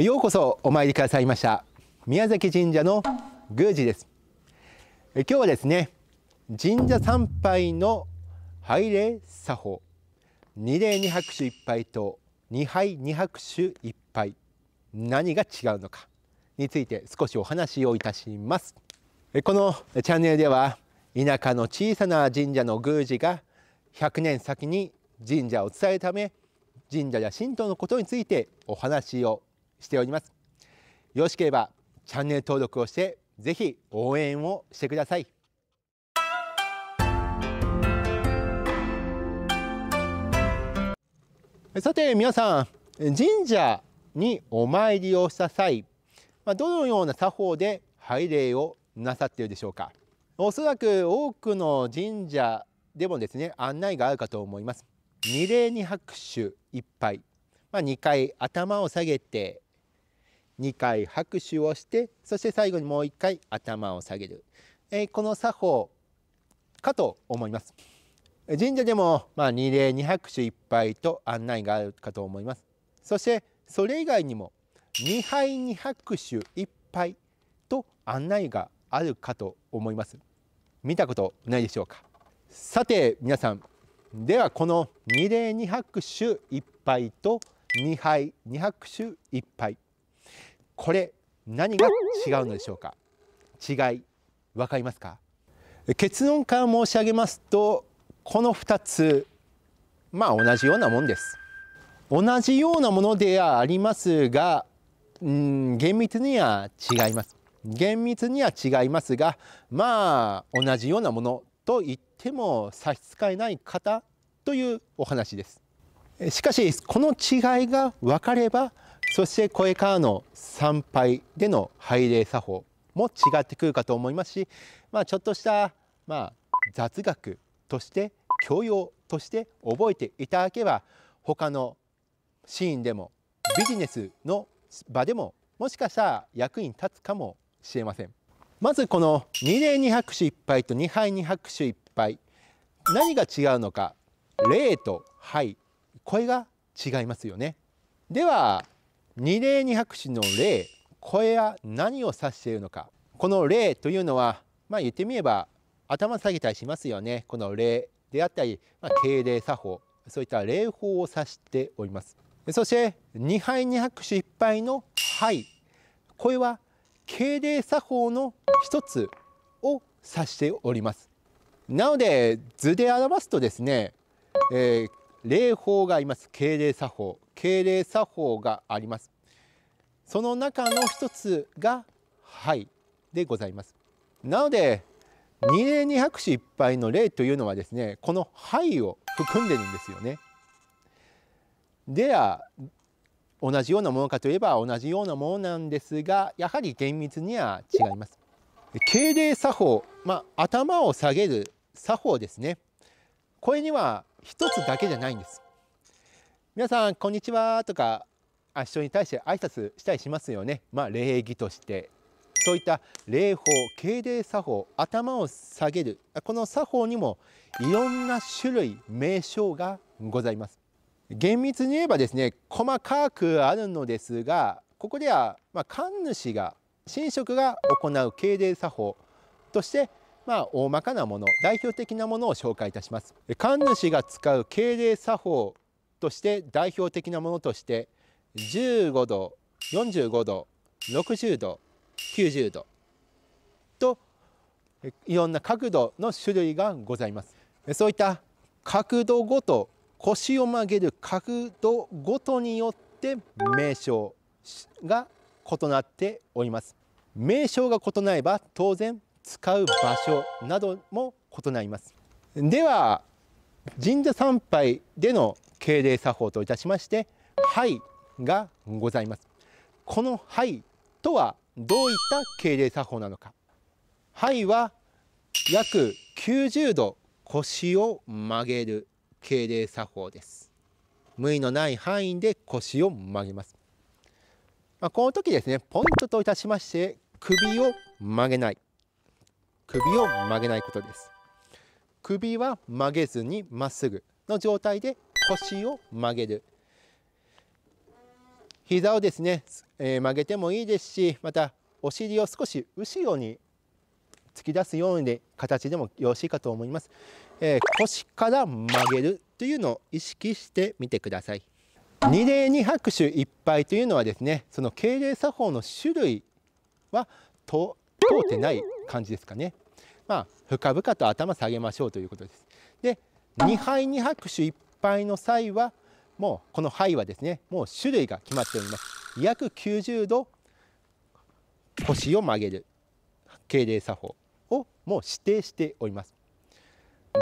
ようこそお参りくださいました宮崎神社の宮司です今日はですね神社参拝の拝礼作法二礼二拍手一杯と二杯二拍手一杯何が違うのかについて少しお話をいたしますこのチャンネルでは田舎の小さな神社の宮司が100年先に神社を伝えるため神社や神道のことについてお話をしておりますよろしければチャンネル登録をしてぜひ応援をしてくださいさて皆さん神社にお参りをした際どのような作法で拝礼をなさっているでしょうかおそらく多くの神社でもですね案内があるかと思います二礼二拍手一杯まあ、二回頭を下げて2回拍手をしてそして最後にもう1回頭を下げる、えー、この作法かと思います。神社でも、まあ、二礼二拍手一杯と案内があるかと思います。そしてそれ以外にも二杯二拍手一杯と案内があるかと思います。見たことないでしょうか。さて皆さんではこの二礼二拍手一杯と二杯二拍手一杯これ何が違うのでしょうか違い分かりますか結論から申し上げますとこの2つまあ同じようなもんです同じようなものではありますがうん厳密には違います厳密には違いますがまあ同じようなものと言っても差し支えない方というお話ですしかしこの違いが分かればそしてこれからの参拝での拝礼作法も違ってくるかと思いますし、まあ、ちょっとした、まあ、雑学として教養として覚えていただけば他のシーンでもビジネスの場でももしかしたら役に立つかもしれませんまずこの二礼二拍手一杯と二杯二拍手一杯何が違うのか礼とい、これが違いますよねでは二礼二拍手の礼声は何を指しているのかこの礼というのはまあ言ってみれば頭下げたりしますよねこの礼であったり、まあ、敬礼作法そういった礼法を指しておりますそして二杯二拍手一杯の杯これは敬礼作法の一つを指しておりますなので図で表すとですね、えー、礼法があります敬礼作法敬礼作法がありますその中の一つがはい」でございますなので二礼二拍手いっぱいの礼というのはですねこのはい」を含んでるんですよねでは同じようなものかといえば同じようなものなんですがやはり厳密には違います敬礼作法まあ、頭を下げる作法ですねこれには一つだけじゃないんです皆さんこんにちはとか人に対して挨拶したりしますよねまあ礼儀としてそういった礼法敬礼作法頭を下げるこの作法にもいろんな種類名称がございます厳密に言えばですね細かくあるのですがここでは、まあ、神主が神職が行う敬礼作法としてまあ大まかなもの代表的なものを紹介いたします神主が使う敬礼作法として代表的なものとして15度45度60度90度といろんな角度の種類がございますそういった角度ごと腰を曲げる角度ごとによって名称が異なっております名称が異なれば当然使う場所なども異なりますでは神社参拝での敬礼作法といたしまして「はい」がございます。この「はい」とはどういった敬礼作法なのか。はいは約90度腰を曲げる敬礼作法です。無理のない範囲で腰を曲げます。まあ、この時ですね、ポイントといたしまして、首を曲げない。首を曲げないことです。首は曲げずにまっすぐの状態で腰を曲げる膝をですね、えー、曲げてもいいですしまたお尻を少し後ろに突き出すような形でもよろしいかと思います、えー、腰から曲げるというのを意識してみてください二礼二拍手いっぱいというのはですねその敬礼作法の種類は通ってない感じですかねまあ深々と頭下げましょうということですで2杯2拍手1敗の際はもうこの牌はですねもう種類が決まっております約90度腰を曲げる敬礼作法をもう指定しております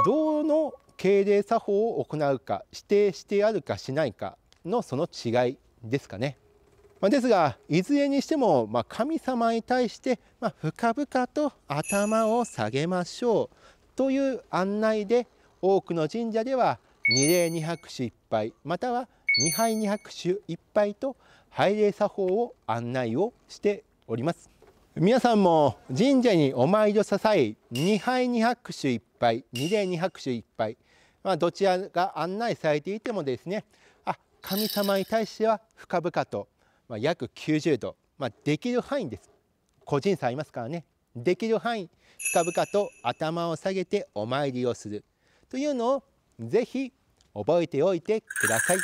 どの敬礼作法を行うか指定してあるかしないかのその違いですかね、まあ、ですがいずれにしても、まあ、神様に対して、まあ、深々と頭を下げましょうという案内で多くの神社では二礼二拍手一杯または二杯二拍手一杯と拝礼作法を案内をしております皆さんも神社にお参りを支え二杯二拍手一杯二礼二拍手一杯まあ、どちらが案内されていてもですねあ神様に対しては深々と、まあ、約90度、まあ、できる範囲です個人差ありますからねできる範囲深々と頭を下げてお参りをするというのをぜひ覚えておいてください。